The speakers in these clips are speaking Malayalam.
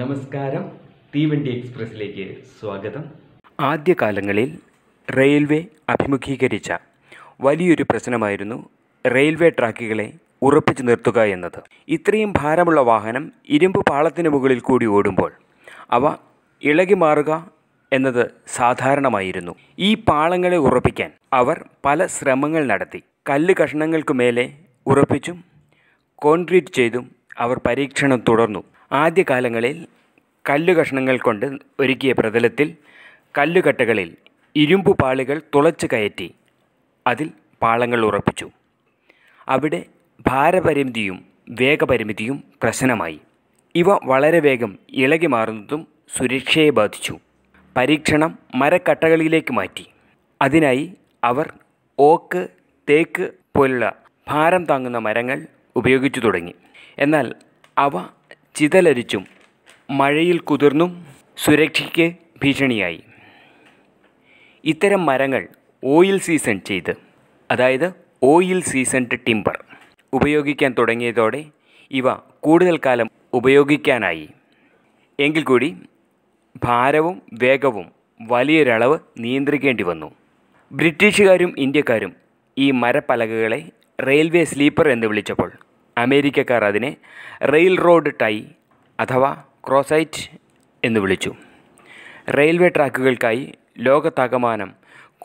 നമസ്കാരം തീവണ്ടി എക്സ്പ്രസ്സിലേക്ക് സ്വാഗതം ആദ്യകാലങ്ങളിൽ റെയിൽവേ അഭിമുഖീകരിച്ച വലിയൊരു പ്രശ്നമായിരുന്നു റെയിൽവേ ട്രാക്കുകളെ ഉറപ്പിച്ചു നിർത്തുക എന്നത് ഇത്രയും ഭാരമുള്ള വാഹനം ഇരുമ്പ് പാളത്തിന് മുകളിൽ കൂടി ഓടുമ്പോൾ അവ ഇളകി മാറുക എന്നത് സാധാരണമായിരുന്നു ഈ പാളങ്ങളെ ഉറപ്പിക്കാൻ അവർ പല ശ്രമങ്ങൾ നടത്തി കല്ല് കഷ്ണങ്ങൾക്ക് മേലെ ഉറപ്പിച്ചും കോൺക്രീറ്റ് ചെയ്തും അവർ പരീക്ഷണം തുടർന്നു ആദ്യകാലങ്ങളിൽ കല്ലുകഷണങ്ങൾ കൊണ്ട് ഒരുക്കിയ പ്രതലത്തിൽ കല്ലുകട്ടകളിൽ ഇരുമ്പു പാളികൾ തുളച്ചു കയറ്റി അതിൽ പാളങ്ങൾ ഉറപ്പിച്ചു അവിടെ ഭാരപരിമിതിയും വേഗപരിമിതിയും പ്രശ്നമായി ഇവ വളരെ വേഗം ഇളകി മാറുന്നതും സുരക്ഷയെ ബാധിച്ചു പരീക്ഷണം മരക്കട്ടകളിലേക്ക് മാറ്റി അതിനായി അവർ ഓക്ക് തേക്ക് പോലുള്ള ഭാരം താങ്ങുന്ന മരങ്ങൾ ഉപയോഗിച്ചു തുടങ്ങി എന്നാൽ അവ ചിതലരിച്ചും മഴയിൽ കുതിർന്നും സുരക്ഷയ്ക്ക് ഭീഷണിയായി ഇത്തരം മരങ്ങൾ ഓയിൽ സീസൺ ചെയ്ത് അതായത് ഓയിൽ സീസൺഡ് ടിമ്പർ ഉപയോഗിക്കാൻ തുടങ്ങിയതോടെ ഇവ കൂടുതൽ കാലം ഉപയോഗിക്കാനായി എങ്കിൽ കൂടി ഭാരവും വേഗവും വലിയൊരളവ് നിയന്ത്രിക്കേണ്ടി വന്നു ബ്രിട്ടീഷുകാരും ഇന്ത്യക്കാരും ഈ മരപ്പലകകളെ റെയിൽവേ സ്ലീപ്പർ എന്ന് വിളിച്ചപ്പോൾ അമേരിക്കക്കാർ അതിനെ റെയിൽ റോഡ് ടൈ അഥവാ ക്രോസൈറ്റ് എന്ന് വിളിച്ചു റെയിൽവേ ട്രാക്കുകൾക്കായി ലോകത്താകമാനം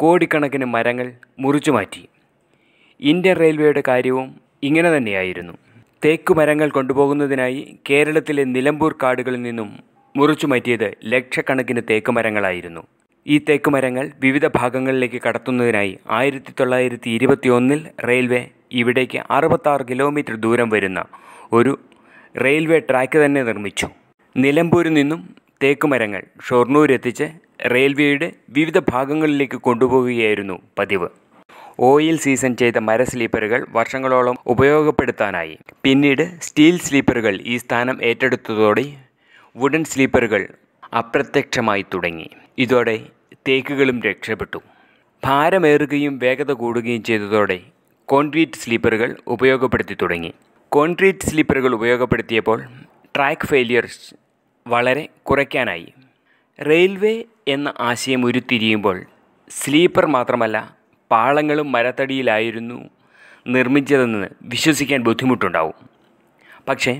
കോടിക്കണക്കിന് മരങ്ങൾ മുറിച്ചു മാറ്റി ഇന്ത്യൻ റെയിൽവേയുടെ കാര്യവും ഇങ്ങനെ തന്നെയായിരുന്നു തേക്ക് മരങ്ങൾ കൊണ്ടുപോകുന്നതിനായി കേരളത്തിലെ നിലമ്പൂർ കാടുകളിൽ നിന്നും മുറിച്ചു മാറ്റിയത് ലക്ഷക്കണക്കിന് തേക്ക് മരങ്ങളായിരുന്നു ഈ തേക്കുമരങ്ങൾ വിവിധ ഭാഗങ്ങളിലേക്ക് കടത്തുന്നതിനായി ആയിരത്തി തൊള്ളായിരത്തി ഇരുപത്തി ഒന്നിൽ റെയിൽവേ ഇവിടേക്ക് അറുപത്താറ് കിലോമീറ്റർ ദൂരം വരുന്ന ഒരു റെയിൽവേ ട്രാക്ക് തന്നെ നിർമ്മിച്ചു നിലമ്പൂരിൽ നിന്നും തേക്കുമരങ്ങൾ ഷൊർണൂരെത്തിച്ച് റെയിൽവേയുടെ വിവിധ ഭാഗങ്ങളിലേക്ക് കൊണ്ടുപോകുകയായിരുന്നു പതിവ് ഓയിൽ സീസൺ ചെയ്ത മര സ്ലീപ്പറുകൾ വർഷങ്ങളോളം ഉപയോഗപ്പെടുത്താനായി പിന്നീട് സ്റ്റീൽ സ്ലീപ്പറുകൾ ഈ സ്ഥാനം ഏറ്റെടുത്തതോടെ വുഡൻ സ്ലീപ്പറുകൾ അപ്രത്യക്ഷമായി തുടങ്ങി ഇതോടെ തേക്കുകളും രക്ഷപ്പെട്ടു ഭാരമേറുകയും വേഗത കൂടുകയും ചെയ്തതോടെ കോൺക്രീറ്റ് സ്ലീപ്പറുകൾ ഉപയോഗപ്പെടുത്തി തുടങ്ങി കോൺക്രീറ്റ് സ്ലീപ്പറുകൾ ഉപയോഗപ്പെടുത്തിയപ്പോൾ ട്രാക്ക് ഫെയിലിയർസ് വളരെ കുറയ്ക്കാനായി റെയിൽവേ എന്ന ആശയം ഉരുത്തിരിയുമ്പോൾ സ്ലീപ്പർ മാത്രമല്ല പാളങ്ങളും മരത്തടിയിലായിരുന്നു നിർമ്മിച്ചതെന്ന് വിശ്വസിക്കാൻ ബുദ്ധിമുട്ടുണ്ടാവും പക്ഷേ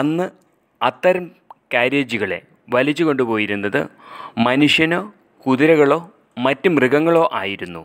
അന്ന് അത്തരം കാരേജുകളെ വലിച്ചു കൊണ്ടുപോയിരുന്നത് മനുഷ്യനോ കുതിരകളോ മറ്റ് മൃഗങ്ങളോ ആയിരുന്നു